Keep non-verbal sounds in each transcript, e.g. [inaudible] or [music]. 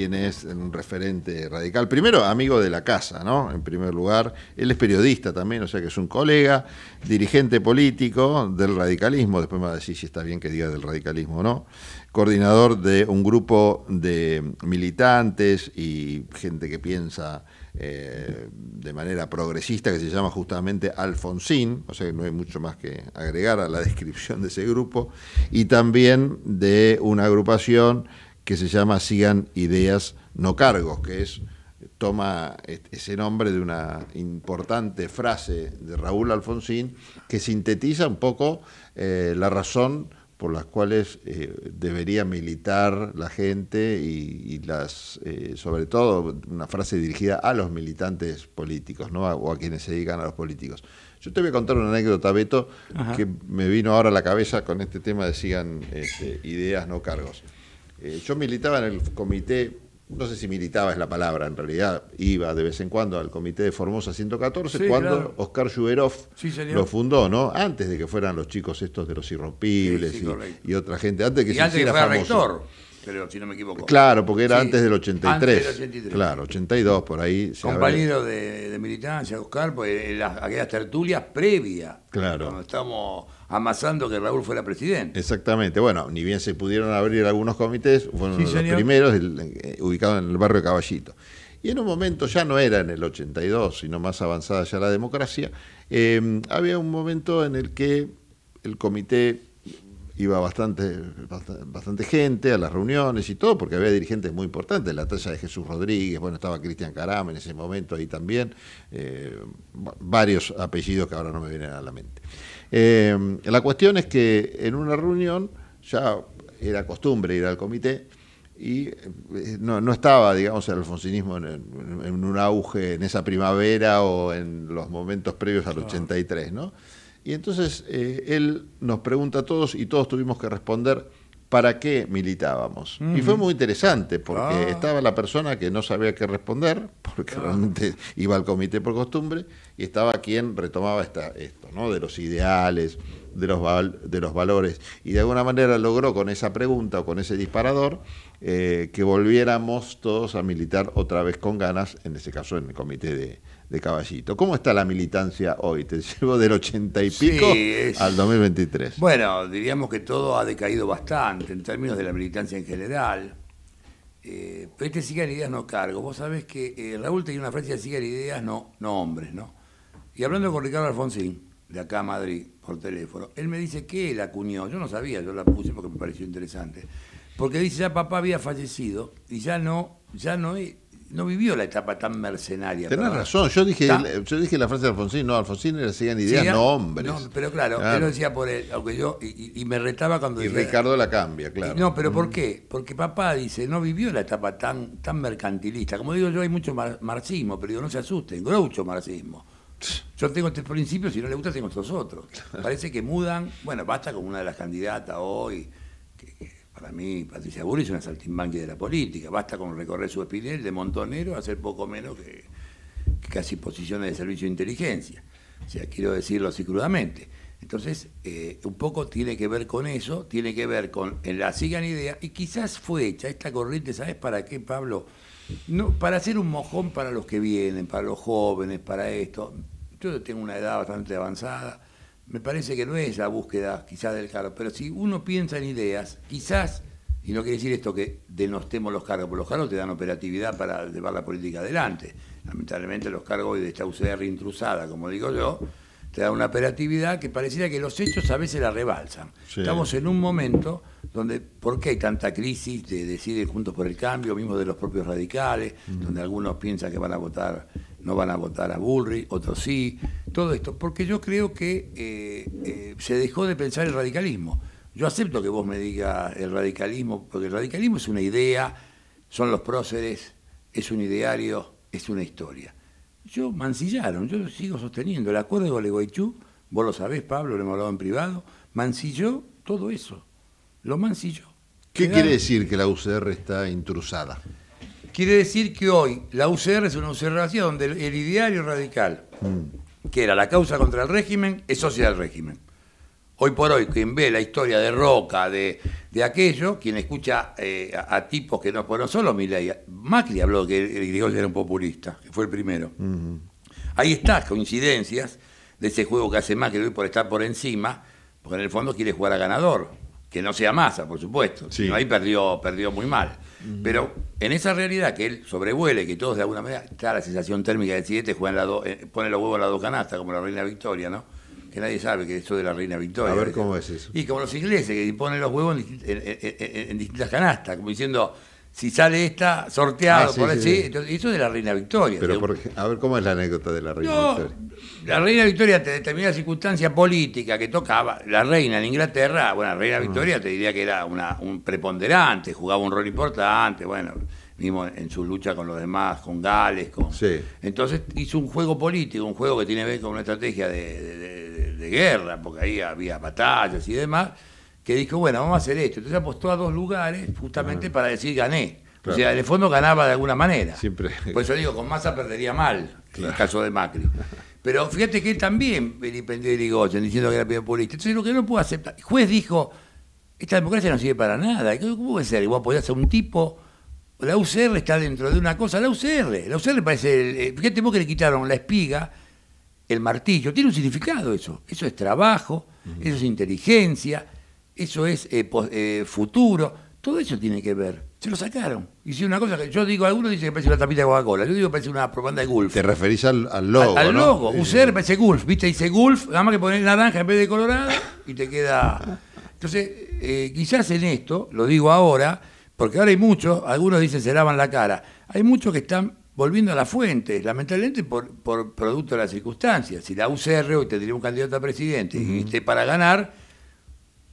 quien es un referente radical. Primero, amigo de la casa, ¿no? En primer lugar, él es periodista también, o sea que es un colega, dirigente político del radicalismo, después me va a decir si está bien que diga del radicalismo o no, coordinador de un grupo de militantes y gente que piensa eh, de manera progresista que se llama justamente Alfonsín, o sea que no hay mucho más que agregar a la [laughs] descripción de ese grupo, y también de una agrupación que se llama Sigan Ideas No Cargos, que es toma ese nombre de una importante frase de Raúl Alfonsín que sintetiza un poco eh, la razón por la cual eh, debería militar la gente y, las eh, sobre todo una frase dirigida a los militantes políticos ¿no? o a quienes se dedican a los políticos. Yo te voy a contar una anécdota, Beto, que me vino ahora a la cabeza con este tema de sigan este, ideas, no cargos. Eh, yo militaba en el comité, no sé si militaba es la palabra, en realidad iba de vez en cuando al comité de Formosa 114, cuando Oscar lo fundó, ¿no? Antes de que fueran los chicos estos de los irrompibles y, otra gente, antes de que y se hiciera que pero si no me equivoco. Claro, porque era antes del 83. Antes del 83. Claro, 82, por ahí. Compañero de, militancia, Oscar, pues, aquellas tertulias previas. Claro. Cuando estamos amasando que Raúl fuera presidente. Exactamente. Bueno, ni bien se pudieron abrir algunos comités, fueron los primeros, eh, ubicados en el barrio de Caballito. Y en un momento, ya no era en el 82, sino más avanzada ya la democracia, eh, había un momento en el que el comité iba bastante, bastante gente a las reuniones y todo, porque había dirigentes muy importantes, la talla de Jesús Rodríguez, bueno, estaba Cristian Carame en ese momento ahí también, eh, varios apellidos que ahora no me vienen a la mente. Eh, la cuestión es que en una reunión ya era costumbre ir al comité y eh, no, estaba, digamos, el alfonsinismo en, un auge en esa primavera o en los momentos previos al 83, ¿no? Y entonces eh, él nos pregunta a todos y todos tuvimos que responder para qué militábamos. Y fue muy interesante porque ah. estaba la persona que no sabía qué responder, porque realmente iba al comité por costumbre, y estaba quien retomaba esta, esto, ¿no? de los ideales, de los, de los valores. Y de alguna manera logró con esa pregunta o con ese disparador eh, que volviéramos todos a militar otra vez con ganas, en ese caso en el comité de, de Caballito. ¿Cómo está la militancia hoy? Te llevo del 80 y pico al 2023. Bueno, diríamos que todo ha decaído bastante en términos de la militancia en general. Eh, pero este sigan ideas no cargo. Vos sabés que eh, Raúl tenía una frase de sigan ideas no, no hombres, ¿no? Y hablando con Ricardo Alfonsín, de acá a Madrid, por teléfono, él me dice que la cuñó. Yo no sabía, yo la puse porque me pareció interesante. Porque dice, ya papá había fallecido y ya no, ya no, e no vivió la etapa tan mercenaria. Tenés razón, yo dije, yo dije la frase de Alfonsín, no, Alfonsín le hacían ideas, no hombres. No, pero claro, él lo decía por él, aunque yo, y, me retaba cuando... Y Ricardo la cambia, claro. no, pero ¿por mm. qué? Porque papá dice, no vivió la etapa tan, tan mercantilista. Como digo yo, hay mucho marxismo, pero digo, no se asusten, groucho marxismo. Yo tengo este principio, si no le gusta tengo estos otros. Parece que mudan, bueno, basta con una de las candidatas hoy, para mí, Patricia Bullrich es una saltimbanque de la política. Basta con recorrer su espinel de montonero a hacer poco menos que, casi posiciones de servicio de inteligencia. O sea, quiero decirlo así crudamente. Entonces, eh, un poco tiene que ver con eso, tiene que ver con en la sigan idea, y quizás fue hecha esta corriente, ¿sabes para qué, Pablo? para hacer un mojón para los que vienen, para los jóvenes, para esto. Yo tengo una edad bastante avanzada, me parece que no es la búsqueda quizás del cargo, pero si uno piensa en ideas, quizás, y no quiere decir esto que denostemos los cargos, porque los cargos te dan operatividad para llevar la política adelante. Lamentablemente los cargos de esta UCR intrusada, como digo yo, te dan una operatividad que pareciera que los hechos a veces la rebalsan. Estamos en un momento donde, ¿por qué hay tanta crisis de decir Juntos por el Cambio, mismo de los propios radicales, donde algunos piensan que van a votar no van a votar a burry otros sí, todo esto, porque yo creo que eh, eh, se dejó de pensar el radicalismo. Yo acepto que vos me digas el radicalismo, porque el radicalismo es una idea, son los próceres, es un ideario, es una historia. Yo mancillaron, yo sigo sosteniendo, el acuerdo de Gualeguaychú, vos lo sabés, Pablo, lo hemos hablado en privado, mancilló todo eso, lo mancilló. ¿Qué quiere decir que la UCR está intrusada? Quiere decir que hoy la UCR es una UCR donde el ideario radical, mm. que era la causa contra el régimen, es socia del régimen. Hoy por hoy, quien ve la historia de Roca, de, aquello, quien escucha eh, a, tipos que no fueron solo Milei, Macri habló que Grigol era un populista, que fue el primero. Mm. Ahí está, coincidencias de ese juego que hace Macri hoy por estar por encima, porque en el fondo quiere jugar a ganador, que no sea masa, por supuesto. Sí. Ahí perdió, perdió muy mal. Pero en esa realidad que él sobrevuele, que todos de alguna manera, está la sensación térmica del siguiente, juegan eh, pone los huevos en las dos canastas, como la reina Victoria, ¿no? Que nadie sabe que esto de la reina Victoria. A ver cómo es eso. Y como los ingleses, que ponen los huevos en distintas canastas, como diciendo, si sale esta sorteado ah, por así, eso es de la Reina Victoria. Pero a ver, ¿cómo es la anécdota de la Reina Victoria? La Reina Victoria, te determinada circunstancia política que tocaba, la Reina en Inglaterra, bueno, la Reina ah. Victoria te diría que era una, un preponderante, jugaba un rol importante, bueno, mismo en su lucha con los demás, con Gales, con... Entonces hizo un juego político, un juego que tiene que ver con una estrategia de guerra, porque ahí había batallas y demás que dijo, bueno, vamos a hacer esto. Entonces apostó a dos lugares justamente ah. para decir gané. O sea, en el fondo ganaba de alguna manera. Siempre. Por eso digo, con Massa perdería mal, en el caso de Macri. Pero fíjate que él también vilipendió de Irigoyen diciendo que era populista. Entonces lo que no puedo aceptar. El juez dijo, esta democracia no sirve para nada. ¿Cómo puede ser? Igual podría ser un tipo. La UCR está dentro de una cosa. La UCR, la UCR parece. fíjate vos que le quitaron la espiga, el martillo. Tiene un significado eso. Eso es trabajo, eso es inteligencia eso es eh, eh, futuro, todo eso tiene que ver. Se lo sacaron. Y si una cosa que yo digo, algunos dicen que parece una tapita de Coca-Cola, yo digo que parece una propaganda de Gulf. Te referís al, logo. Al, logo. parece Gulf, ¿viste? Dice Gulf, nada más que poner naranja en vez de colorado y te queda. Entonces, eh, quizás en esto, lo digo ahora, porque ahora hay muchos, algunos dicen se lavan la cara, hay muchos que están volviendo a la fuente lamentablemente por, por producto de las circunstancias. Si la UCR hoy tendría un candidato a presidente y esté para ganar,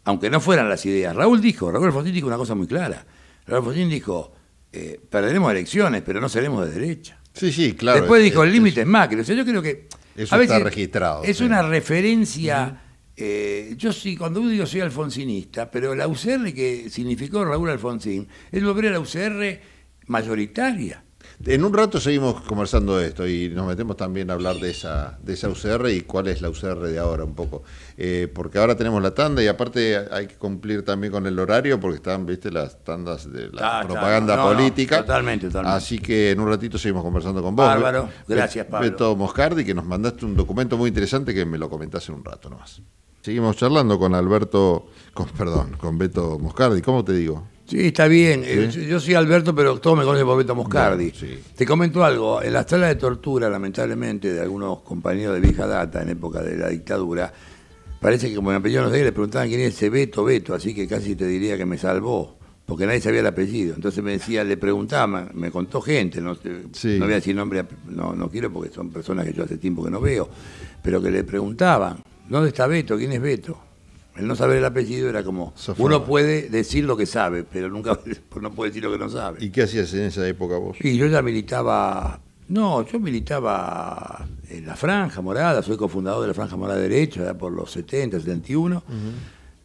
aunque no fueran las ideas. Raúl dijo, Raúl Alfonsín dijo una cosa muy clara. Raúl Alfonsín dijo, eh, perderemos elecciones, pero no seremos de derecha. Sí, sí, claro. Después dijo, el límite es Macri. O sea, yo creo que... está registrado. Es una referencia... Eh, yo sí, cuando digo soy alfonsinista, pero la UCR que significó Raúl Alfonsín es volver a la UCR mayoritaria. En un rato seguimos conversando de esto y nos metemos también a hablar de esa, de esa UCR y cuál es la UCR de ahora un poco. Eh, porque ahora tenemos la tanda y aparte hay que cumplir también con el horario porque están, viste, las tandas de la ah, propaganda política. totalmente, totalmente. Así que en un ratito seguimos conversando con vos. Bárbaro, gracias Pablo. Beto Moscardi que nos mandaste un documento muy interesante que me lo comentaste en un rato nomás. Seguimos charlando con Alberto, con, perdón, con Beto Moscardi. ¿Cómo te digo? Sí, está bien. Eh, yo soy Alberto, pero todos me conoce por Beto Moscardi. Te comento algo. En la sala de tortura, lamentablemente, de algunos compañeros de vieja data en época de la dictadura, parece que como me apellido no sé, le preguntaban quién es ese Beto Beto, así que casi te diría que me salvó, porque nadie sabía el apellido. Entonces me decía, le preguntaba, me contó gente, no, voy a decir nombre, no, no quiero porque son personas que yo hace tiempo que no veo, pero que le preguntaban, ¿dónde está Beto? ¿Quién es Beto? el no saber el apellido era como, uno puede decir lo que sabe, pero nunca [laughs] pues no puede decir lo que no sabe. ¿Y qué hacías en esa época vos? Y yo ya militaba, no, yo militaba en la Franja Morada, soy cofundador de la Franja Morada Derecha, ya por los 70, 71,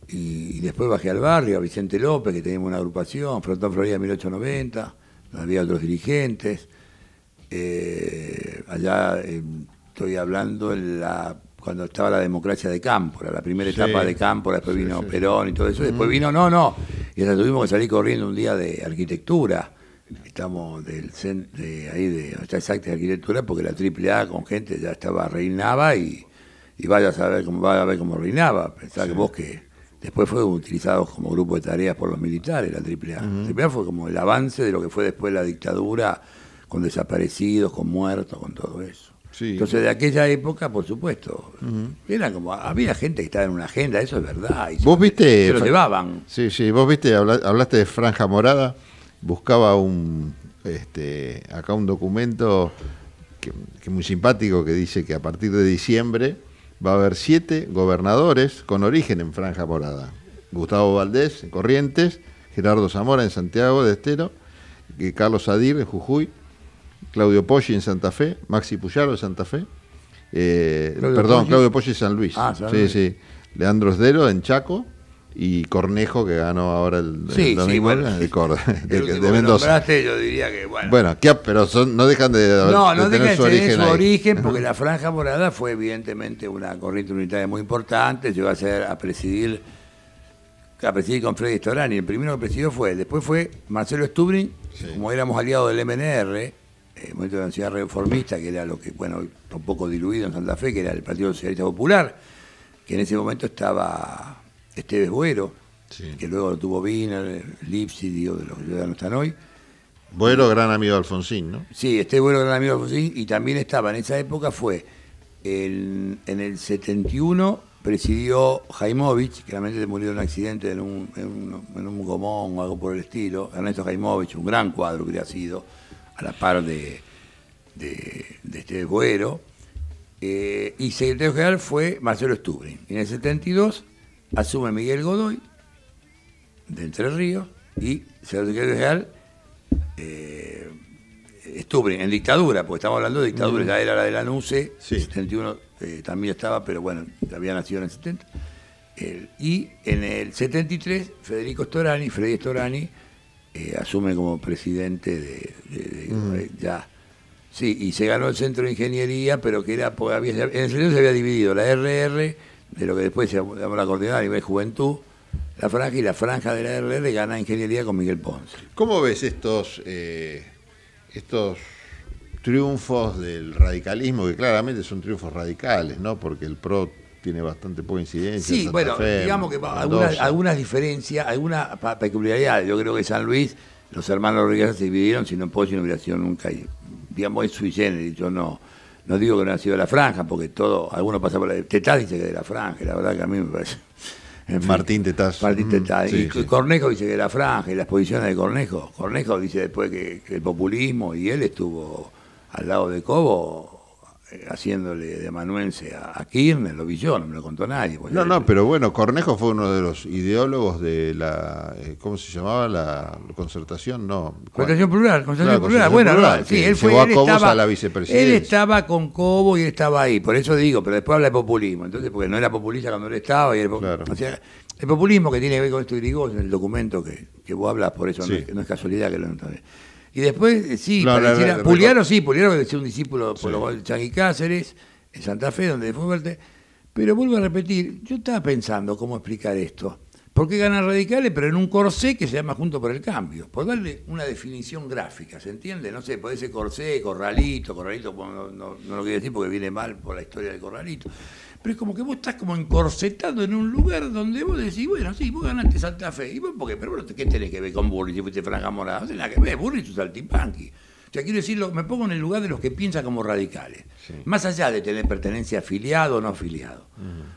y, después bajé al barrio, a Vicente López, que teníamos una agrupación, Frontón Florida 1890, había otros dirigentes, eh, allá em, estoy hablando en la cuando estaba la democracia de Cámpora, la primera etapa de Cámpora, después vino Perón y todo eso, después vino, no, no, y hasta tuvimos que salir corriendo un día de arquitectura, estamos del de ahí de está exacta de arquitectura porque la AAA con gente ya estaba reinaba y, y vaya a saber cómo vaya a ver cómo reinaba, pensaba que vos que después fue utilizado como grupo de tareas por los militares la AAA. La AAA fue como el avance de lo que fue después la dictadura con desaparecidos, con muertos, con todo eso. Entonces, de aquella época, por supuesto, como, había gente que estaba en una agenda, eso es verdad. ¿Vos viste? llevaban. Sí, sí, vos viste, hablaste de Franja Morada, buscaba un, este, acá un documento que, muy simpático que dice que a partir de diciembre va a haber siete gobernadores con origen en Franja Morada. Gustavo Valdés en Corrientes, Gerardo Zamora en Santiago de Estero, y Carlos Adir en Jujuy, Claudio Poggi en Santa Fe, Maxi Puyaro en Santa Fe, eh, perdón, Claudio Poggi en San Luis. Ah, sí, sí. Leandro Osdero en Chaco y Cornejo que ganó ahora el, de, Mendoza. bueno. Bueno, pero no dejan de, no, no de su origen, porque la franja morada fue evidentemente una corriente unitaria muy importante, llegó a ser a presidir a presidir con Freddy Storani, el primero que presidió fue, después fue Marcelo Stubrin, como éramos aliados del MNR, eh, momento de la ciudad reformista, que era lo que, bueno, un poco diluido en Santa Fe, que era el Partido Socialista Popular, que en ese momento estaba Esteves Buero, que luego lo tuvo Wiener, Lipsi, digo, de los que ya no están hoy. Buero, gran amigo de Alfonsín, ¿no? Sí, Esteves Buero, gran amigo de Alfonsín, y también estaba en esa época, fue en el 71 presidió Jaimovich, que realmente murió en un accidente en un, en un, gomón o algo por el estilo, Ernesto Jaimovich, un gran cuadro que le ha sido, la par de, de, este Güero. Eh, y secretario general fue Marcelo Stubrin, En el 72 asume Miguel Godoy, de Entre Ríos, y secretario general eh, en dictadura, porque estamos hablando de dictadura, ya era la de la NUCE, eh, el 71 eh, también estaba, pero bueno, había nacido en el 70. y en el 73, Federico Storani, Freddy Storani, eh, asume como presidente de, mm. ya. Sí, y se ganó el centro de ingeniería, pero que era, había, en el centro se había dividido la RR, de lo que después se llamó la coordinada a nivel juventud, la franja y la franja de la RR gana ingeniería con Miguel Ponce. ¿Cómo ves estos, eh, estos triunfos del radicalismo, que claramente son triunfos radicales, ¿no? Porque el PRO tiene bastante poca incidencia. Sí, bueno, digamos que algunas, diferencias, algunas peculiaridad. Yo creo que San Luis, los hermanos Rodríguez se dividieron, si no Pozzi no hubiera sido nunca, digamos, es sui yo no. No digo que no haya sido la franja, porque todo, algunos pasan por la. Tetaz dice que de la franja, la verdad que a mí me parece. [laughs] Martín Tetaz. Martín mm, Tetaz. y Cornejo dice que de la franja y las posiciones de Cornejo. Cornejo dice después que el populismo y él estuvo al lado de Cobo haciéndole de amanuense a, Kirchner, lo vi yo, no me lo contó nadie. Pues, no, no, eh, pero bueno, Cornejo fue uno de los ideólogos de la, eh, ¿cómo se llamaba? La concertación, no. Concertación plural, concertación plural, bueno, sí, él fue, a Cobo a la vicepresidencia. Él estaba con Cobo y él estaba ahí, por eso digo, pero después habla de populismo, entonces, porque no era populista cuando él estaba. Y el, populismo que tiene que ver con esto digo, en el documento que, que vos hablas, por eso no, es, casualidad que lo y después, eh, sí, pareciera, Puliano sí, Puliano es un discípulo por los Cáceres, en Santa Fe, donde fue fuerte. Pero vuelvo a repetir, yo estaba pensando cómo explicar esto. ¿Por qué ganan radicales? Pero en un corsé que se llama Junto por el Cambio. Por darle una definición gráfica, ¿se entiende? No sé, puede ser corsé, corralito, corralito, no lo quiero decir porque viene mal por la historia del corralito pero es como que vos estás como encorsetado en un lugar donde vos decís, bueno, sí, vos ganaste Santa Fe, ¿y Pero bueno, ¿qué tenés que ver con Burri si fuiste Franja Morada? No tenés nada que ver, es un saltipanqui O sea, quiero decirlo, me pongo en el lugar de los que piensan como radicales. Más allá de tener pertenencia afiliado o no afiliado.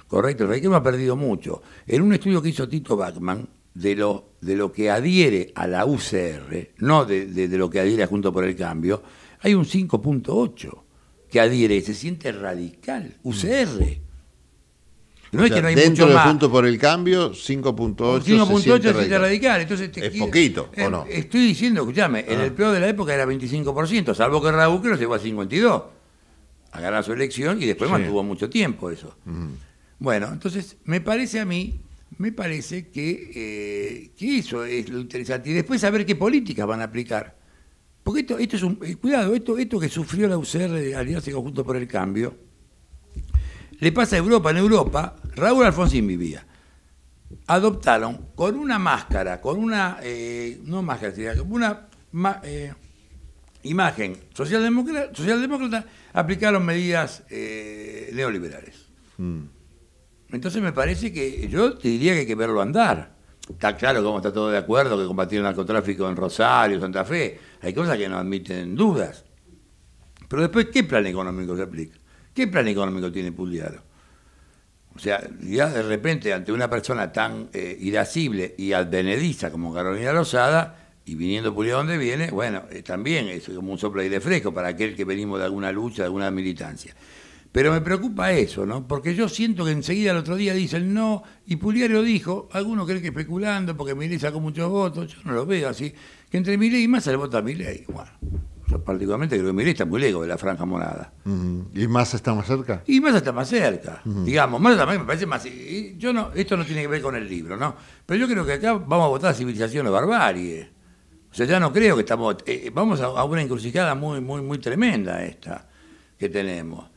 Correcto, el radicalismo ha perdido mucho. En un estudio que hizo Tito Bachman, de lo, de lo que adhiere a la UCR, no de, lo que adhiere a Junto por el Cambio, hay un 5.8 que adhiere, se siente radical, UCR dentro de Juntos por el Cambio, 5.8 5.8 es radical. Entonces es poquito, ¿o eh, no? Estoy diciendo, escúchame, en el ah. peor de la época era 25%, salvo que Raúl que llegó a 52. a ganar su elección y después mantuvo mucho tiempo eso. Bueno, entonces me parece a mí, me parece que, eh, eso es lo interesante. Y después saber qué políticas van a aplicar. Porque esto, esto es un. Eh, cuidado, esto, esto que sufrió la UCR de Alianza por el Cambio le pasa a Europa. En Europa, Raúl Alfonsín vivía. Adoptaron con una máscara, con una, eh, no máscara, una eh, imagen socialdemócrata, socialdemócrata, aplicaron medidas eh, neoliberales. Mm. Entonces me parece que yo te diría que hay que verlo andar. Está claro cómo está todo de acuerdo que combatir el narcotráfico en Rosario, Santa Fe. Hay cosas que no admiten dudas. Pero después, ¿qué plan económico se aplica? ¿Qué plan económico tiene Pugliaro? O sea, ya de repente ante una persona tan eh, irascible y advenediza como Carolina Rosada, y viniendo Pugliaro donde viene, bueno, eh, también es como un soplo de aire fresco para aquel que venimos de alguna lucha, de alguna militancia. Pero me preocupa eso, ¿no? Porque yo siento que enseguida el otro día dicen no, y Pugliaro dijo, algunos creen que especulando porque Milei sacó muchos votos, yo no lo veo así, que entre Milei y se le vota a Milei. Yo particularmente creo que ley está muy lejos de la franja morada. ¿Y más está más cerca? Y más está más cerca. Digamos, más también me parece más. yo no, esto no tiene que ver con el libro, ¿no? Pero yo creo que acá vamos a votar a civilización barbarie. O sea, ya no creo que estamos. Eh, eh, vamos a, una encrucijada muy, muy, muy tremenda esta que tenemos.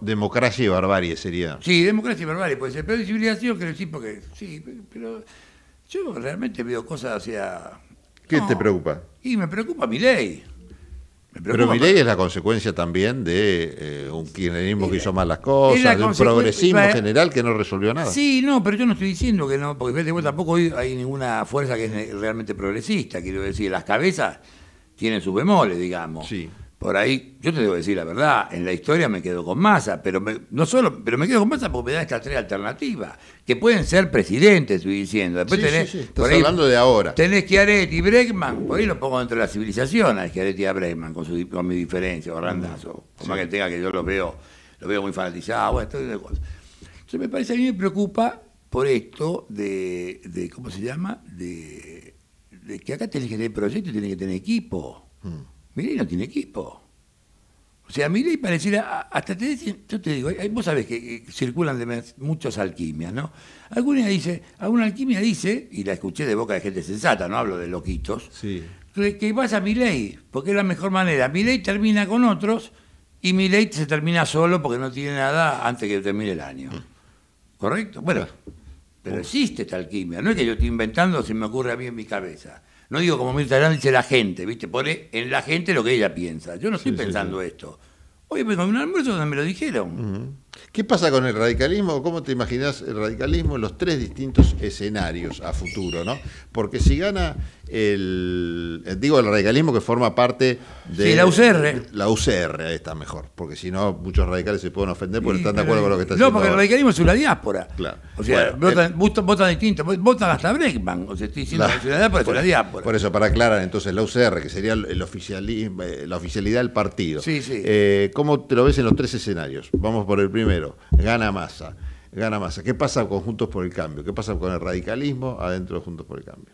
democracia y barbarie sería. Sí, democracia y barbarie puede ser. Pero civilización creo sí, porque. Sí, pero yo realmente veo cosas hacia. ¿Qué te preocupa? Y me preocupa mi ley. Pero ley es la consecuencia también de eh, un kirchnerismo que hizo mal las cosas, de un progresismo eh, general que no resolvió nada. Sí, no, pero yo no estoy diciendo que no, porque fíjate, tampoco hay ninguna fuerza que es realmente progresista, quiero decir, las cabezas tienen sus bemoles, digamos. Sí por ahí, yo te debo decir la verdad, en la historia me quedo con Massa, pero me, no solo, pero me quedo con Massa porque me da estas tres alternativas, que pueden ser presidentes, estoy diciendo. Después tenés, hablando de ahora. Tenés Chiaretti y Bregman, por ahí lo pongo dentro de la civilización a Chiaretti y a Bregman, con, su, con mi diferencia, o Randazo, como que tenga que yo los veo, los veo muy fanatizados, bueno, todo de cosas. Entonces me parece, a mí me preocupa por esto de, ¿cómo se llama? De, que acá tenés que tener proyecto y tenés que tener equipo. Mm. Milei no tiene equipo. O sea, ley pareciera, hasta te yo te digo, vos sabés que, circulan de muchas alquimias, ¿no? Alguna dice, alguna alquimia dice, y la escuché de boca de gente sensata, no hablo de loquitos, que, vas a ley, porque es la mejor manera. ley termina con otros y ley se termina solo porque no tiene nada antes que termine el año. ¿Correcto? Bueno, pero existe esta alquimia, no es que yo esté inventando, se me ocurre a mí en mi cabeza. No digo como Mirta dice la gente, ¿viste? Pone en la gente lo que ella piensa. Yo no estoy pensando esto. Oye, pero en un almuerzo donde me lo dijeron. ¿Qué pasa con el radicalismo? ¿Cómo te imaginas el radicalismo en los tres distintos escenarios a futuro? ¿no? Porque si gana el, eh, digo, el radicalismo que forma parte de... Sí, la UCR. La UCR, ahí está mejor, porque si no muchos radicales se pueden ofender porque están de acuerdo con lo que está diciendo. haciendo. No, porque el radicalismo es una diáspora. Claro. O sea, votan, distintos, eh, votan votan hasta Breckman, o sea, estoy diciendo la, que la diáspora por, es una diáspora. Por eso, para aclarar, entonces, la UCR, que sería eh, la oficialidad del partido. Sí, sí. ¿Cómo te lo ves en los tres escenarios? Vamos por el primero gana masa, gana masa. ¿Qué pasa con Juntos por el Cambio? ¿Qué pasa con el radicalismo adentro de Juntos por el Cambio?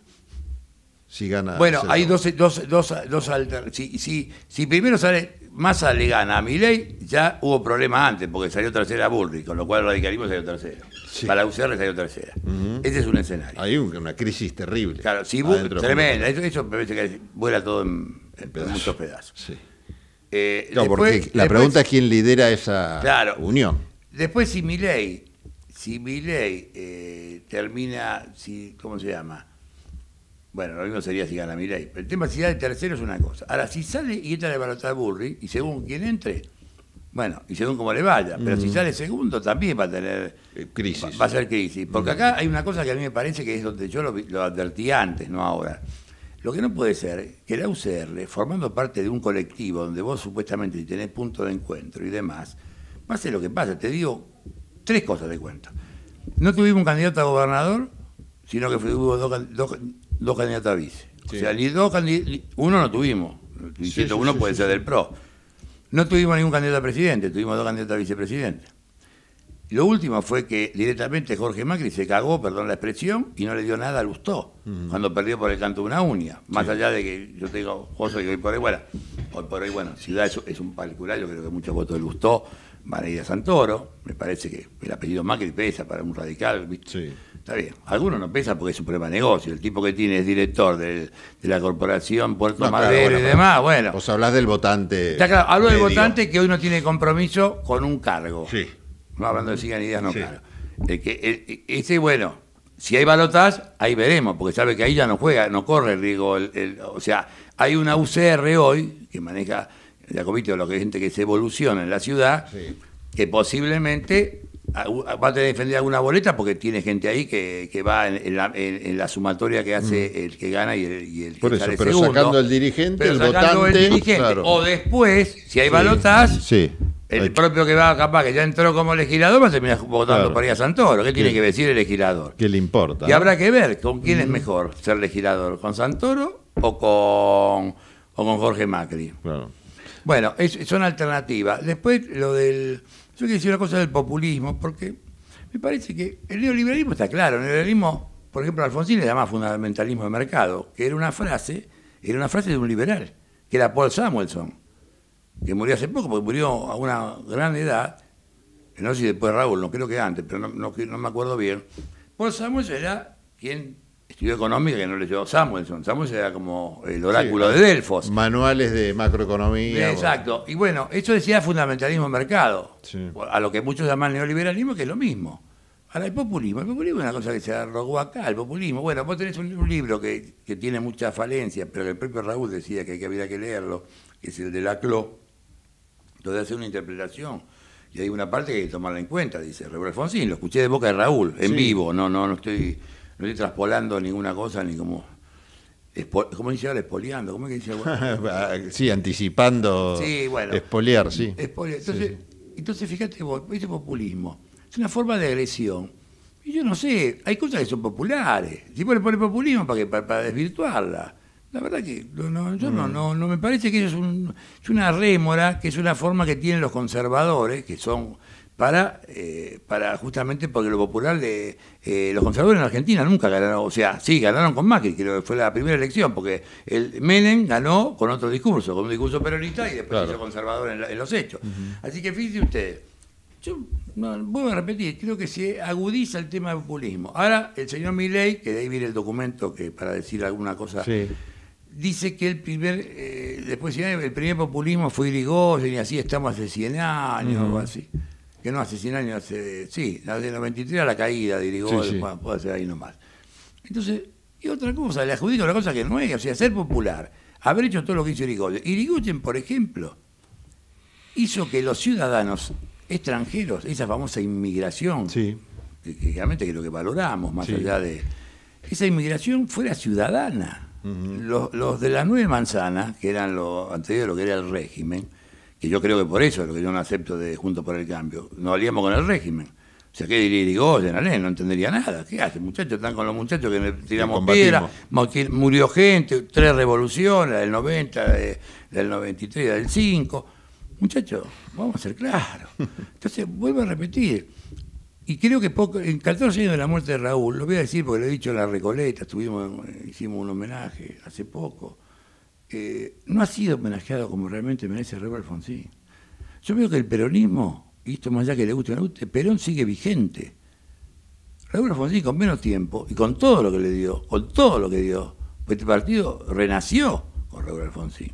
Si gana bueno, hay dos, dos, dos, dos si, si, primero sale masa le gana a miley ya hubo problemas antes, porque salió tercera Burri, con lo cual el radicalismo salió tercero. Para UCR salió tercera. Ese es un escenario. Hay una crisis terrible. Claro, si tremenda. Eso, vuela todo en, muchos pedazos. Eh, la pregunta es quién lidera esa unión. Después, si ley, si eh, termina, si, ¿cómo se llama? Bueno, lo mismo sería si gana mi ley. Pero el tema si sale tercero es una cosa. Ahora, si sale y entra de balota Burri, y según quién entre, bueno, y según cómo le vaya, pero si mm. sale segundo también va a tener eh, crisis. Va, a ser crisis. Porque mm. acá hay una cosa que a mí me parece que es donde yo lo, advertí antes, no ahora. Lo que no puede ser que la UCR, formando parte de un colectivo donde vos supuestamente tenés punto de encuentro y demás, Pase lo que pasa te digo tres cosas de cuenta. No tuvimos un candidato a gobernador, sino que hubo dos, candidatos a vice. O sea, ni dos candidatos... uno no tuvimos. uno puede ser del PRO. No tuvimos ningún candidato a presidente, tuvimos dos candidatos a vicepresidente. Lo último fue que directamente Jorge Macri se cagó, perdón la expresión, y no le dio nada a Lustó, cuando perdió por el canto de una uña. Más allá de que yo tengo, José, que hoy por ahí, bueno, hoy por ahí, bueno, Ciudad es, es un particular, yo creo que muchos votos de Lustó, María Santoro, me parece que el apellido Macri pesa para un radical, ¿viste? Sí. Está bien. Algunos no pesan porque es un problema de negocio. El tipo que tiene es director de, la corporación Puerto Madero y demás, bueno. Vos pues, pues hablás del votante. Está claro, hablo del votante que hoy no tiene compromiso con un cargo. Sí. No hablando de sigan no, claro. que, eh, eh, bueno, si hay balotas, ahí veremos, porque sabe que ahí ya no juega, no corre el riesgo. o sea, hay una UCR hoy que maneja Jacobito, lo que hay gente que se evoluciona en la ciudad, que posiblemente va a tener que defender alguna boleta porque tiene gente ahí que, va en, la, sumatoria que hace mm. el que gana y el, el que Por pero sacando el dirigente, el votante. O después, si hay balotas, el propio que va capaz que ya entró como legislador va a terminar votando para por a Santoro. ¿Qué tiene que decir el legislador? Que le importa. Y habrá que ver con quién es mm. mejor ser legislador, con Santoro o con, o con Jorge Macri. Claro. Bueno, son alternativas. Después lo del... Yo quiero decir una cosa del populismo, porque me parece que el neoliberalismo está claro. El neoliberalismo, por ejemplo, Alfonsín le llamaba fundamentalismo de mercado, que era una frase, era una frase de un liberal, que era Paul Samuelson, que murió hace poco, porque murió a una gran edad, no sé si después Raúl, no creo que antes, pero no, no me acuerdo bien. Paul Samuelson era quien estudió económica que no le leyó Samuelson. Samuelson era como el oráculo de Delfos. Manuales de macroeconomía. Exacto. Y bueno, eso decía fundamentalismo mercado, a lo que muchos llaman neoliberalismo, que es lo mismo. Ahora, el populismo. El populismo es una cosa que se arrogó acá, el populismo. Bueno, vos tenés un, libro que, tiene mucha falencia pero el propio Raúl decía que, que había que leerlo, que es el de Laclo, donde hace una interpretación. Y hay una parte que hay que tomarla en cuenta, dice Raúl Alfonsín. Lo escuché de boca de Raúl, en vivo, no, no, no estoy no estoy traspolando ninguna cosa ni como ¿Cómo dice ahora? Espoleando. ¿Cómo es que dice? [laughs] sí, anticipando. Sí, bueno. Espolear, sí. Entonces, fíjate vos, este populismo es una forma de agresión. Y yo no sé, hay cosas que son populares. Si le pones populismo para, que, para, desvirtuarla. La verdad que yo mm. no, no, me parece que eso es, es una rémora, que es una forma que tienen los conservadores, que son para, eh, para justamente porque lo popular de eh, los conservadores en Argentina nunca ganaron, o sea, sí, ganaron con Macri, creo que fue la primera elección, porque el Menem ganó con otro discurso, con un discurso peronista y después se hizo conservador en, los hechos. Así que fíjense ustedes, yo vuelvo a repetir, creo que se agudiza el tema del populismo. Ahora, el señor Milley, que de ahí viene el documento que para decir alguna cosa... dice que el primer eh, después el primer populismo fue Irigoyen y así estamos hace 100 años así que no hace 100 años, sí, la del 93 a la caída, de sí, puede ser ahí nomás. Entonces, y otra cosa, le adjudico la cosa que no es, o sea, ser popular, haber hecho todo lo que hizo Irigoyen. Irigoyen, por ejemplo, hizo que los ciudadanos extranjeros, esa famosa inmigración, que realmente es lo que valoramos, más allá de... Esa inmigración fuera ciudadana. los, de la nueve manzanas, que eran lo anterior lo que era el régimen, yo creo que por eso es lo que yo no acepto de junto por el Cambio. No valíamos con el régimen. O sea, ¿qué diría Irigoyen, Alén? No entendería nada. ¿Qué hace, muchachos? Están con los muchachos que tiramos piedra. Murió gente, tres revoluciones, la del 90, la del 93, la del 5. Muchachos, vamos a ser claros. Entonces, vuelvo a repetir. Y creo que poco, en 14 años de la muerte de Raúl, lo voy a decir porque lo he dicho en la Recoleta, estuvimos, hicimos un homenaje hace poco eh, no ha sido homenajeado como realmente merece Raúl Alfonsín. Yo veo que el peronismo, y esto más allá que le guste o no guste, Perón sigue vigente. Raúl Alfonsín con menos tiempo y con todo lo que le dio, con todo lo que dio, pues este partido renació con Raúl Alfonsín.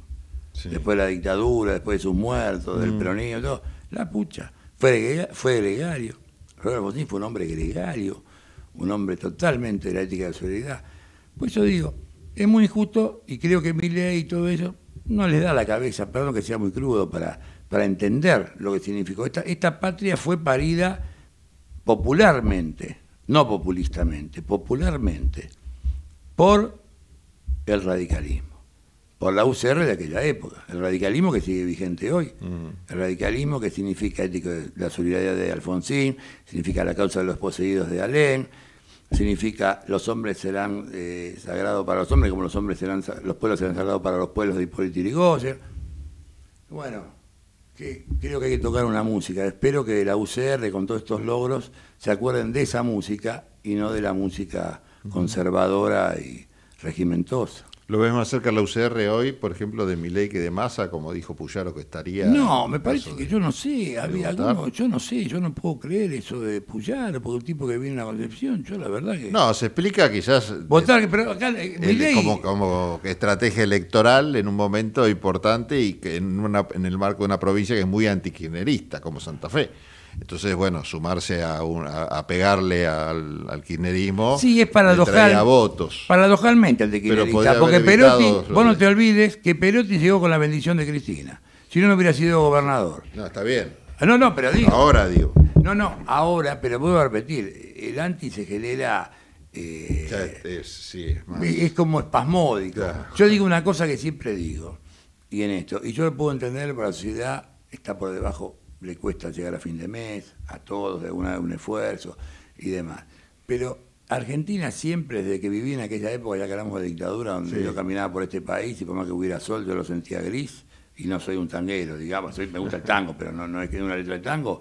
Después de la dictadura, después de sus muertos, del mm. peronismo, todo, la pucha. Fue, fue gregario. Raúl Alfonsín fue un hombre gregario, un hombre totalmente de la ética de la solidaridad. Pues yo digo, es muy injusto y creo que Miley y todo eso no les da la cabeza, perdón que sea muy crudo, para, para entender lo que significó. Esta, patria fue parida popularmente, no populistamente, popularmente, por el radicalismo, por la UCR de aquella época, el radicalismo que sigue vigente hoy, mm. el radicalismo que significa la solidaridad de Alfonsín, significa la causa de los poseídos de Alén, significa los hombres serán eh, sagrados para los hombres, como los hombres serán, los pueblos serán sagrados para los pueblos de Hipólito Yrigoyen. Bueno, que, creo que hay que tocar una música. Espero que la UCR, con todos estos logros, se acuerden de esa música y no de la música conservadora y regimentosa. ¿Lo ves más cerca la UCR hoy, por ejemplo, de Milei que de masa como dijo Puyaro que estaría? No, me parece que yo no sé, había yo no sé, yo no puedo creer eso de Puyaro, por el tipo que viene a la Concepción, yo la verdad que... No, se explica quizás... Votar, pero acá, eh, Como, como, estrategia electoral en un momento importante y que en, una, en el marco de una provincia que es muy antiquinerista, como Santa Fe. Entonces, bueno, sumarse a, a, pegarle al, al, kirchnerismo sí, es paradojal, votos. Paradojalmente al de kirchnerista, porque Perotti, vos no te olvides que Perotti llegó con la bendición de Cristina, si no, no hubiera sido gobernador. No, está bien. Ah, no, no, pero digo. Ahora digo. No, no, ahora, pero puedo repetir, el anti se genera... Eh, es, como espasmódico. Yo digo una cosa que siempre digo, y en esto, y yo lo puedo entender, pero la sociedad está por debajo le cuesta llegar a fin de mes, a todos, de alguna un esfuerzo y demás. Pero Argentina siempre, desde que viví en aquella época, ya que hablamos de dictadura, donde yo caminaba por este país y por más que hubiera sol, yo lo sentía gris y no soy un tanguero, digamos, me gusta el tango, pero no, no es que una letra de tango.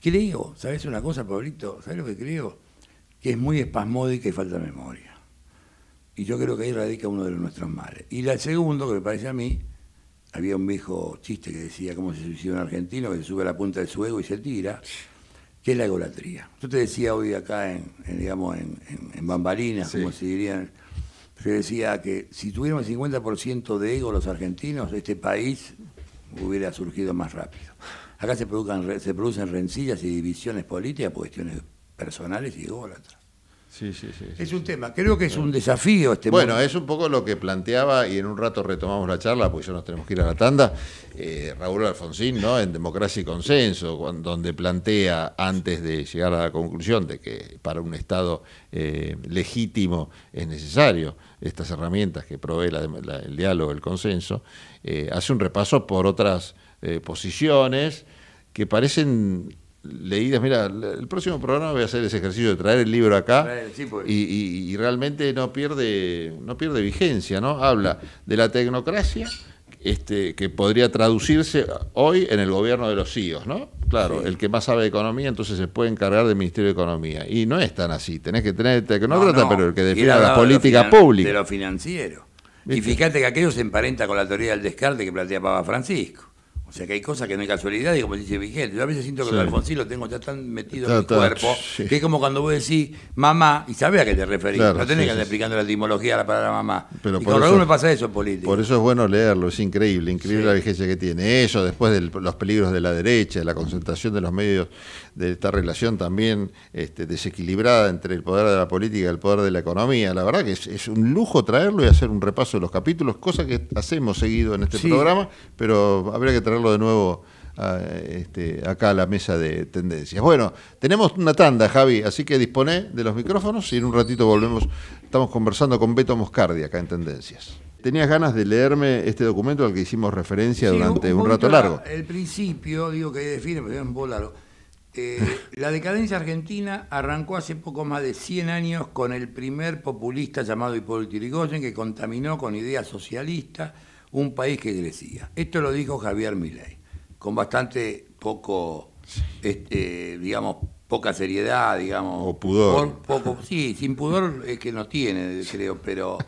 Creo, ¿sabes una cosa, Pablito? ¿Sabes lo que creo? Que es muy espasmódica y falta memoria. Y yo creo que ahí radica uno de nuestros males. Y el segundo, que me parece a mí, había un viejo chiste que decía cómo se suicida un argentino que se sube a la punta de su ego y se tira, que es la egolatría. Yo te decía hoy acá en, digamos, en, bambalinas, como se dirían, yo decía que si tuviéramos el 50% de ego los argentinos, este país hubiera surgido más rápido. Acá se, se producen rencillas y divisiones políticas por cuestiones personales y ególatras. Es un tema, creo que es un desafío este Bueno, es un poco lo que planteaba, y en un rato retomamos la charla, porque ya nos tenemos que ir a la tanda, eh, Raúl Alfonsín, ¿no? En Democracia y Consenso, donde plantea, antes de llegar a la conclusión de que para un Estado eh, legítimo es necesario estas herramientas que provee el diálogo, el consenso, eh, hace un repaso por otras posiciones que parecen Leídas, mira, el próximo programa voy a hacer ese ejercicio de traer el libro acá pues. y, realmente no pierde, no pierde vigencia, ¿no? Habla de la tecnocracia este, que podría traducirse hoy en el gobierno de los CIOs, e ¿no? Claro, el que más sabe de economía entonces se puede encargar del Ministerio de Economía. Y no es tan así, tenés que tener tecnócrata, pero el que defina las políticas públicas. De lo financiero. Y fíjate que aquello se emparenta con la teoría del descarte que planteaba Papa Francisco. O sea que hay cosas que no hay casualidad y como dice Vigente, yo a veces siento que Alfonsín lo tengo ya tan metido en mi cuerpo, que es como cuando vos decís mamá y sabés a qué te referís. no tenés que andar explicando la etimología de la palabra mamá. Pero y por me pasa eso en política. Por eso es bueno leerlo, es increíble, increíble la vigencia que tiene. Eso, después de los peligros de la derecha, de la concentración de los medios de esta relación también este, desequilibrada entre el poder de la política y el poder de la economía. La verdad que es, un lujo traerlo y hacer un repaso de los capítulos, cosa que hacemos seguido en este programa, pero habría que traerlo de nuevo. Este, acá a la mesa de tendencias. Bueno, tenemos una tanda, Javi, así que dispone de los micrófonos y en un ratito volvemos. Estamos conversando con Beto Moscardi acá en Tendencias. Tenías ganas de leerme este documento al que hicimos referencia durante un, rato largo. El principio, digo que define, pero es un eh, la decadencia argentina arrancó hace poco más de 100 años con el primer populista llamado Hipólito Yrigoyen que contaminó con ideas socialistas un país que crecía. Esto lo dijo Javier Milei, con bastante poco, este, digamos, poca seriedad, digamos. O pudor. poco, sí, sin pudor es que no tiene, creo, pero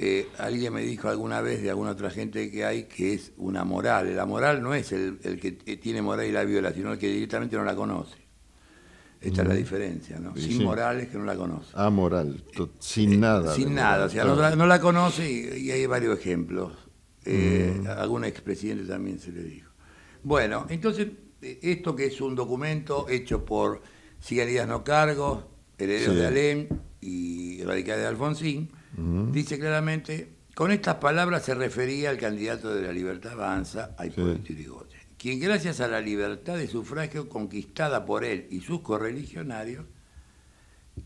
eh, alguien me dijo alguna vez de alguna otra gente que hay que es una moral. La moral no es el, que tiene moral y la viola, sino el que directamente no la conoce. Esta es la mm. diferencia, ¿no? sin moral es que no la conoce. Ah, moral, sin eh, nada. sin nada, o sea, no la, conoce y, hay varios ejemplos. Eh, mm. algún expresidente también se le dijo. Bueno, entonces, eh, esto que es un documento hecho por cigarías No Cargo, heredero de Alem y Radical de Alfonsín, dice claramente, con estas palabras se refería al candidato de la libertad avanza, Hipólito sí. quien gracias a la libertad de sufragio conquistada por él y sus correligionarios,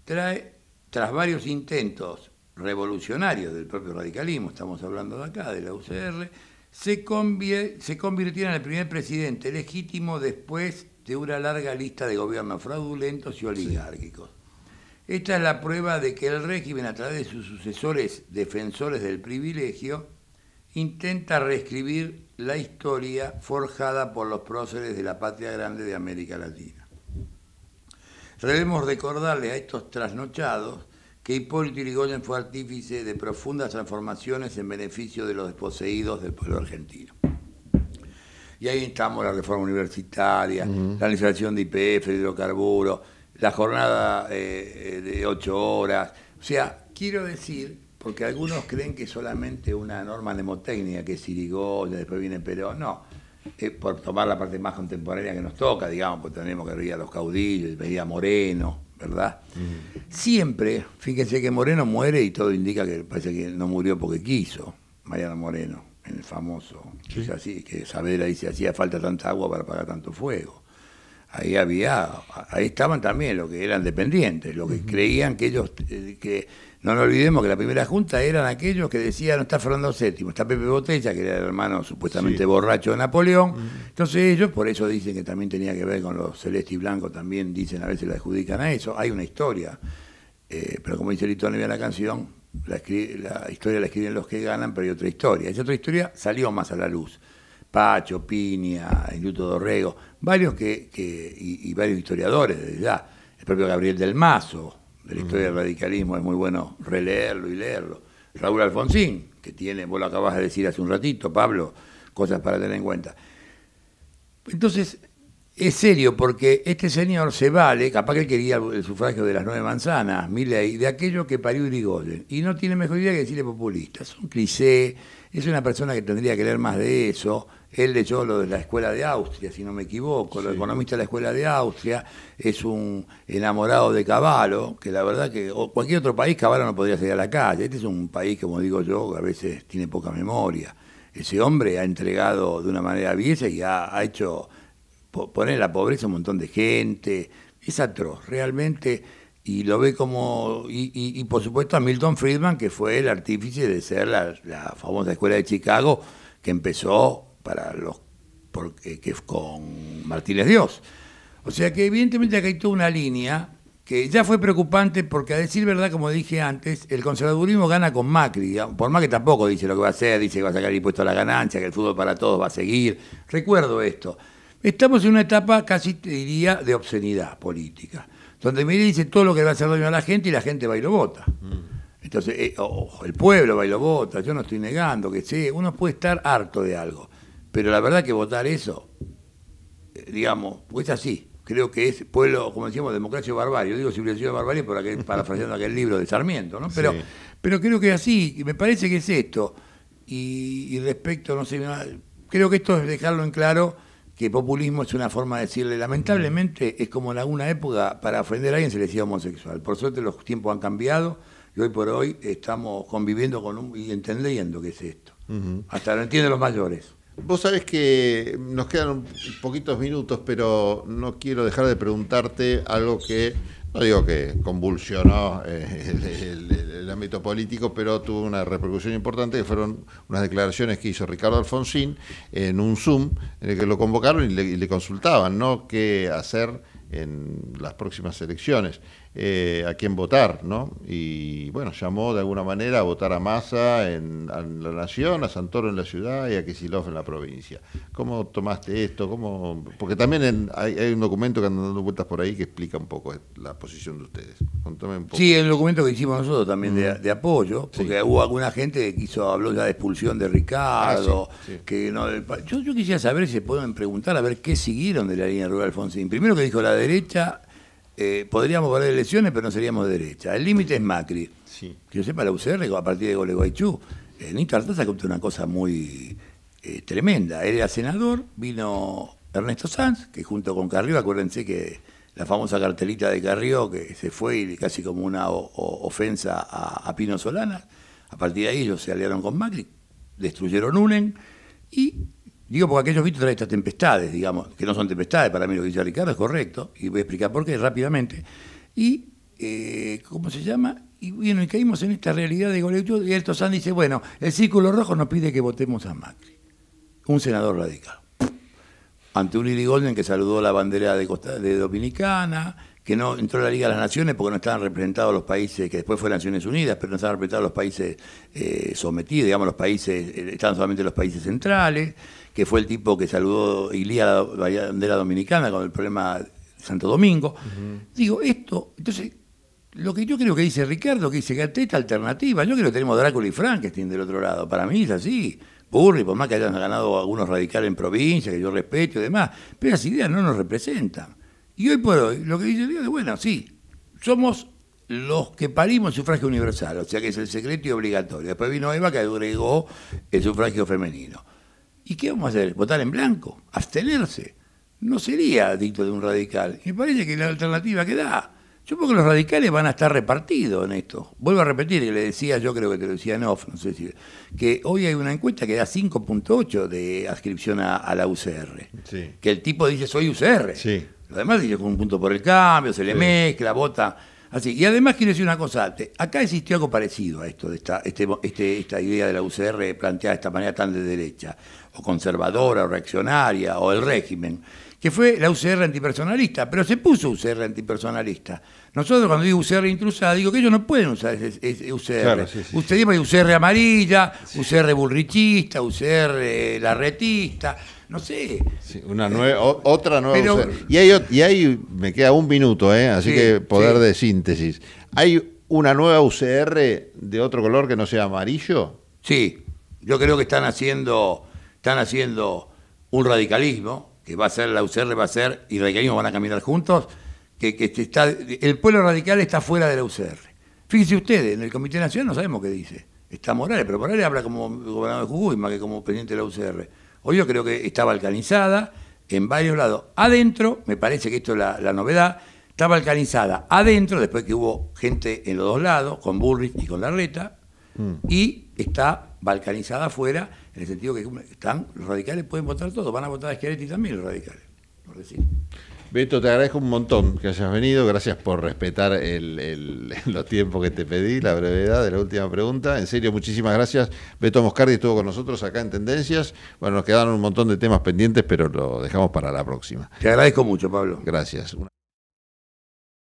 trae, tras varios intentos revolucionarios del propio radicalismo, estamos hablando de acá, de la UCR, se, convirtiera convirtió en el primer presidente legítimo después de una larga lista de gobiernos fraudulentos y oligárquicos. Esta es la prueba de que el régimen, a través de sus sucesores defensores del privilegio, intenta reescribir la historia forjada por los próceres de la patria grande de América Latina. Debemos recordarle a estos trasnochados que Hipólito Yrigoyen fue artífice de profundas transformaciones en beneficio de los desposeídos del pueblo argentino. Y ahí estamos la reforma universitaria, la legislación de IPF, hidrocarburos, la jornada eh, eh, de ocho horas. O sea, quiero decir, porque algunos creen que solamente una norma mnemotécnica que es Irigoyen, después viene Perón, no. es por tomar la parte más contemporánea que nos toca, digamos, pues tenemos que reír a los caudillos, a Moreno, ¿verdad? Siempre, fíjense que Moreno muere y todo indica que parece que no murió porque quiso, Mariano Moreno, en el famoso, que, es así, que Saavedra dice, hacía falta tanta agua para pagar tanto fuego ahí había, ahí estaban también los que eran dependientes, los que creían que ellos, eh, que no nos olvidemos que la primera junta eran aquellos que decían, no está Fernando VII, está Pepe Botella, que era el hermano supuestamente borracho de Napoleón. Entonces ellos, por eso dicen que también tenía que ver con los celestes y blancos, también dicen, a veces la adjudican a eso, hay una historia. Eh, pero como dice Lito en la canción, la, la, historia la escriben los que ganan, pero hay otra historia. Esa otra historia salió más a la luz. Pacho, Piña, Ingluto Dorrego, varios que, y, varios historiadores desde ya, el propio Gabriel del Mazo, de la historia del radicalismo, es muy bueno releerlo y leerlo. Raúl Alfonsín, que tiene, vos lo acabas de decir hace un ratito, Pablo, cosas para tener en cuenta. Entonces, es serio porque este señor se vale, capaz que él quería el sufragio de las nueve manzanas, mi ley, de aquello que parió Irigoyen. Y no tiene mejor idea que decirle populista. Es un cliché, es una persona que tendría que leer más de eso. Él leyó lo de la Escuela de Austria, si no me equivoco, el economista de la Escuela de Austria, es un enamorado de Caballo, que la verdad que cualquier otro país Caballo no podría salir a la calle. Este es un país, como digo yo, que a veces tiene poca memoria. Ese hombre ha entregado de una manera vieja y ha, hecho poner la pobreza un montón de gente. Es atroz, realmente y lo ve como. Y, por supuesto a Milton Friedman, que fue el artífice de ser la, famosa escuela de Chicago, que empezó para los porque, que con Martínez Dios. O sea que evidentemente acá hay toda una línea que ya fue preocupante porque a decir verdad, como dije antes, el conservadurismo gana con Macri, por más que tampoco dice lo que va a hacer, dice que va a sacar impuesto a la ganancia, que el fútbol para todos va a seguir. Recuerdo esto. Estamos en una etapa casi, te diría, de obscenidad política, donde me dice todo lo que va a hacer daño a la gente y la gente va y lo vota. Mm. Entonces, eh, el pueblo va y lo vota, yo no estoy negando que sí, uno puede estar harto de algo. Pero la verdad que votar eso, eh, digamos, pues así. Creo que es pueblo, como decíamos, democracia o barbarie. Yo digo civilización o barbarie aquel, parafraseando aquel libro de Sarmiento, ¿no? Pero, pero creo que es así, me parece que es esto. Y, respecto, no sé, creo que esto es dejarlo en claro que populismo es una forma de decirle, lamentablemente es como en alguna época para ofender a alguien se le decía homosexual. Por suerte los tiempos han cambiado y hoy por hoy estamos conviviendo con un, y entendiendo qué es esto. Hasta lo entienden los mayores. Vos sabés que nos quedan poquitos minutos, pero no quiero dejar de preguntarte algo que, no digo que convulsionó eh, el, ámbito político, pero tuvo una repercusión importante, que fueron unas declaraciones que hizo Ricardo Alfonsín en un Zoom, en el que lo convocaron y le, y le consultaban, ¿no? ¿Qué hacer en las próximas elecciones? Eh, a quién votar, ¿no? Y bueno, llamó de alguna manera a votar a Massa en, la nación, a Santoro en la ciudad y a Kisilov en la provincia. ¿Cómo tomaste esto? ¿Cómo? Porque también hay, un documento que andan dando vueltas por ahí que explica un poco la posición de ustedes. Contame un Sí, el documento que hicimos nosotros también de, mm. apoyo, porque hubo alguna gente que hizo, habló ya de expulsión de Ricardo, ah, que no, yo, quisiera saber si pueden preguntar a ver qué siguieron de la línea rural Alfonsín. Primero que dijo la derecha eh, podríamos perder elecciones, pero no seríamos de derecha. El límite es Macri. Sí. Que yo sepa, la UCR, a partir de Goleguaychú, en Nito Artaza contó una cosa muy eh, tremenda. Él era senador, vino Ernesto Sanz, que junto con Carrió, acuérdense que la famosa cartelita de Carrió, que se fue casi como una ofensa a, a, Pino Solana, a partir de ahí ellos se aliaron con Macri, destruyeron UNEN y Digo, porque aquellos vistos traen estas tempestades, digamos, que no son tempestades, para mí lo que dice Ricardo es correcto, y voy a explicar por qué rápidamente. Y, eh, ¿cómo se llama? Y bueno, y caímos en esta realidad de colectivo, y Alto San dice, bueno, el Círculo Rojo nos pide que votemos a Macri, un senador radical. Ante un Irigoyen Golden que saludó la bandera de, de Dominicana, que no entró a la Liga de las Naciones porque no estaban representados los países, que después fue Naciones Unidas, pero no estaban representados los países eh, sometidos, digamos, los países, eh, estaban solamente los países centrales que fue el tipo que saludó de la dominicana con el problema Santo Domingo. Digo, esto, entonces, lo que yo creo que dice Ricardo, que dice que esta alternativa, yo creo que tenemos Drácula y Frankenstein del otro lado, para mí es así. Burri, por más que hayan ganado algunos radicales en provincia, que yo respeto y demás, pero esas ideas no nos representan. Y hoy por hoy, lo que dice Dios es, bueno, sí, somos los que parimos el sufragio universal, o sea que es el secreto y obligatorio. Después vino Eva que agregó el sufragio femenino. ¿Y qué vamos a hacer? ¿Votar en blanco? ¿Abstenerse? No sería adicto de un radical. Me parece que la alternativa que da. Yo creo que los radicales van a estar repartidos en esto. Vuelvo a repetir que le decía, yo creo que te lo decía Noff, no sé si, que hoy hay una encuesta que da 5.8 de adscripción a, la UCR. Que el tipo dice, soy UCR. Sí. Lo dice con un punto por el cambio, se le mezcla, vota. Así. Y además quiero decir una cosa, acá existió algo parecido a esto, de esta, este, este, esta idea de la UCR planteada de esta manera tan de derecha o conservadora o reaccionaria o el régimen, que fue la UCR antipersonalista, pero se puso UCR antipersonalista. Nosotros cuando digo UCR intrusada, digo que ellos no pueden usar UCR. Ustedes Usted UCR amarilla, UCR burrichista, UCR eh, larretista, no sé. una nueva, otra nueva UCR. Y ahí y me queda un minuto, ¿eh? así que poder de síntesis. ¿Hay una nueva UCR de otro color que no sea amarillo? Sí, yo creo que están haciendo están haciendo un radicalismo, que va a ser la UCR, va a ser, y radicalismo van a caminar juntos, que, está, el pueblo radical está fuera de la UCR. Fíjense ustedes, en el Comité Nacional no sabemos qué dice. Está Morales, pero Morales habla como gobernador de Jujuy más que como presidente de la UCR. Hoy yo creo que está balcanizada en varios lados. Adentro, me parece que esto es la, novedad, está balcanizada adentro, después que hubo gente en los dos lados, con Burris y con Larreta, mm. y está balcanizada afuera en el sentido que están, los radicales pueden votar todos, van a votar a Schiaretti también los radicales, por decir. Beto, te agradezco un montón que hayas venido, gracias por respetar el, tiempo [laughs] los tiempos que te pedí, la brevedad de la última pregunta. En serio, muchísimas gracias. Beto Moscardi estuvo con nosotros acá en Tendencias. Bueno, nos quedaron un montón de temas pendientes, pero lo dejamos para la próxima. Te agradezco mucho, Pablo. Gracias.